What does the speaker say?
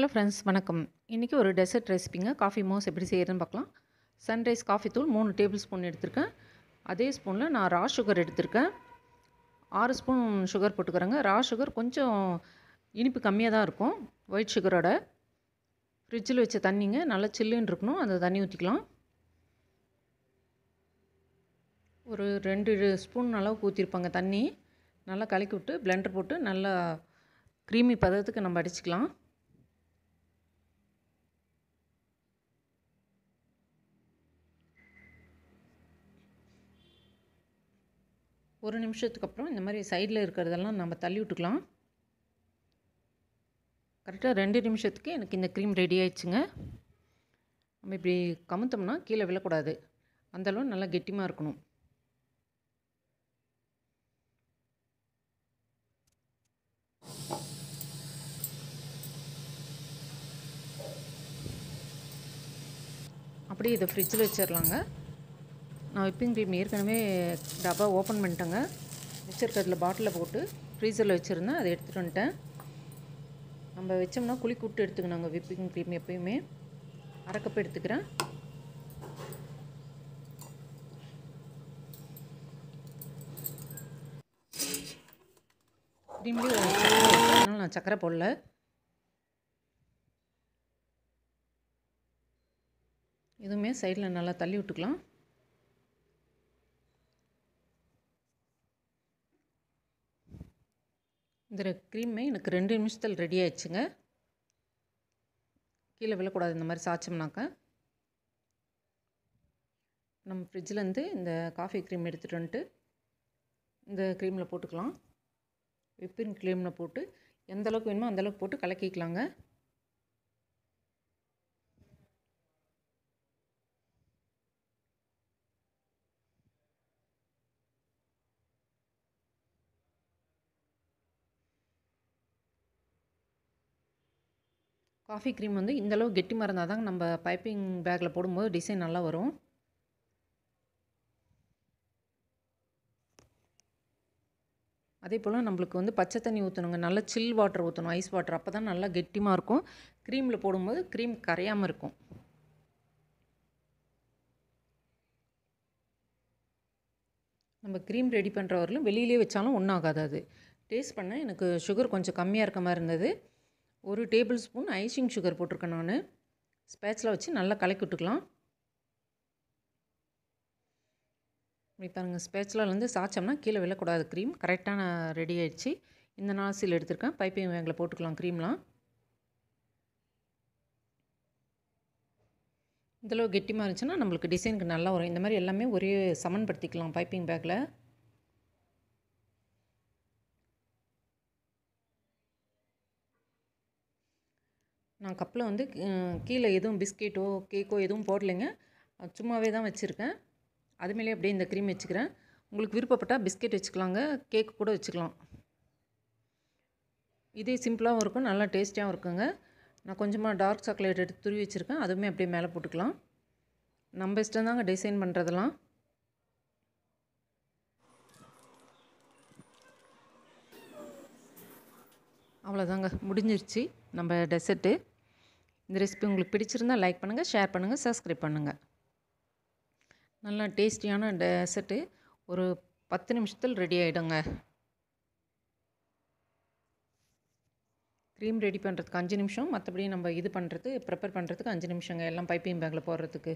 hello friends வணக்கம் இன்றைக்கி ஒரு டெசர்ட் ரெசிபிங்க காஃபி மோஸ் எப்படி செய்கிறதுன்னு பார்க்கலாம் சன்ரைஸ் காஃபி தூள் மூணு டேபிள் ஸ்பூன் எடுத்திருக்கேன் அதே ஸ்பூனில் நான் ரா சுகர் எடுத்திருக்கேன் ஆறு ஸ்பூன் சுகர் போட்டுக்கிறேங்க ரா சுகர் கொஞ்சம் இனிப்பு கம்மியாக தான் இருக்கும் ஒயிட் சுகரோட ஃப்ரிட்ஜில் வச்ச தண்ணிங்க நல்லா சில்லுன்னு இருக்கணும் அந்த தண்ணி ஊற்றிக்கலாம் ஒரு ரெண்டு ஸ்பூன் நல்லா ஊற்றிருப்பாங்க தண்ணி நல்லா கலக்கி விட்டு பிளெண்டர் போட்டு நல்லா க்ரீமி பதத்துக்கு நம்ம அடிச்சுக்கலாம் ஒரு நிமிஷத்துக்கு அப்புறம் இந்த மாதிரி சைடில் இருக்கிறதெல்லாம் நம்ம தள்ளி விட்டுக்கலாம் கரெக்டாக ரெண்டு நிமிஷத்துக்கு எனக்கு இந்த க்ரீம் ரெடி ஆயிடுச்சுங்க நம்ம இப்படி கமுத்தோம்னா கீழே விழக்கூடாது அந்தளவு நல்லா கெட்டியமாக இருக்கணும் அப்படியே இதை ஃப்ரிட்ஜில் வச்சிடலாங்க நான் விப்பிங் க்ரீம் ஏற்கனவே டப்பா ஓப்பன் பண்ணிட்டேங்க கட்டில் பாட்டிலில் போட்டு ஃப்ரீசரில் வச்சுருந்தேன் அதை எடுத்துகிட்டு வந்துட்டேன் நம்ம வச்சோம்னா குளிக்கு விட்டு எடுத்துக்கணுங்க விப்பிங் க்ரீம் எப்பயுமே அரைக்கப்ப எடுத்துக்கிறேன் நான் சக்கரை போடல இதுவுமே சைடில் நல்லா தள்ளி விட்டுக்கலாம் இந்த க்ரீமே எனக்கு ரெண்டு நிமிஷத்தில் ரெடி ஆயிடுச்சுங்க கீழே விழக்கூடாது இந்த மாதிரி சாச்சோம்னாக்க நம்ம ஃப்ரிட்ஜிலேருந்து இந்த காஃபி க்ரீம் எடுத்துகிட்டு வந்துட்டு இந்த க்ரீமில் போட்டுக்கலாம் விப்பிங் க்ரீமில் போட்டு எந்த அளவுக்கு வேணுமோ அந்தளவுக்கு போட்டு கலக்கிக்கலாங்க காஃபி க்ரீம் வந்து இந்தளவு கெட்டி மறந்தால் தான் நம்ம பைப்பிங் பேக்கில் போடும்போது டிசைன் நல்லா வரும் அதே போல் நம்மளுக்கு வந்து பச்சை தண்ணி ஊற்றணுங்க நல்லா சில் வாட்டர் ஊற்றணும் ஐஸ் வாட்டர் அப்போ தான் நல்லா கெட்டிமாக இருக்கும் க்ரீமில் போடும்போது க்ரீம் கரையாமல் இருக்கும் நம்ம க்ரீம் ரெடி பண்ணுற வெளியிலே வச்சாலும் ஒன்றாகாது அது டேஸ்ட் பண்ண எனக்கு சுகர் கொஞ்சம் கம்மியாக இருக்க மாதிரி இருந்தது ஒரு டேபிள் ஸ்பூன் ஐசிங் சுகர் போட்டிருக்கேன் நான் ஸ்பேட்ஸில் வச்சு நல்லா கலக்கி விட்டுக்கலாம் இப்படி பாருங்கள் ஸ்பேட்ஸ்லேருந்து சாய்ச்சோம்னா கீழே விழக்கூடாது க்ரீம் கரெக்டாக நான் ரெடி ஆகிடுச்சு இந்த நாசியில் எடுத்திருக்கேன் பைப்பிங் வேங்கில் போட்டுக்கலாம் க்ரீம்லாம் இந்தளவு கெட்டிமாக இருந்துச்சுன்னா நம்மளுக்கு டிசைனுக்கு நல்லா வரும் இந்த மாதிரி எல்லாமே ஒரே சமன்படுத்திக்கலாம் பைப்பிங் பேக்கில் நான் கப்பில் வந்து கீழே எதுவும் பிஸ்கெட்டோ கேக்கோ எதுவும் போடலைங்க சும்மாவே தான் வச்சுருக்கேன் அதுமாரியே அப்படியே இந்த க்ரீம் வச்சுக்கிறேன் உங்களுக்கு விருப்பப்பட்டால் பிஸ்கெட் வச்சுக்கலாங்க கேக்கு கூட வச்சுக்கலாம் இதே சிம்பிளாகவும் இருக்கும் நல்லா டேஸ்டியாகவும் இருக்குங்க நான் கொஞ்சமாக டார்க் சாக்லேட் எடுத்து துருவி வச்சுருக்கேன் அதுவுமே அப்படியே மேலே போட்டுக்கலாம் நம்ம இஷ்டம் தாங்க டிசைன் பண்ணுறதெல்லாம் அவ்வளோதாங்க முடிஞ்சிருச்சு நம்ம டெசர்ட்டு இந்த ரெசிபி உங்களுக்கு பிடிச்சிருந்தால் லைக் பண்ணுங்கள் ஷேர் பண்ணுங்கள் சப்ஸ்கிரைப் பண்ணுங்கள் நல்லா டேஸ்டியான டெசர்ட்டு ஒரு பத்து நிமிஷத்தில் ரெடி ஆகிடுங்க க்ரீம் ரெடி பண்ணுறதுக்கு அஞ்சு நிமிஷம் மற்றபடி நம்ம இது பண்ணுறது ப்ரிப்பேர் பண்ணுறதுக்கு அஞ்சு நிமிஷங்க எல்லாம் பைப்பிங் பேக்கில் போடுறதுக்கு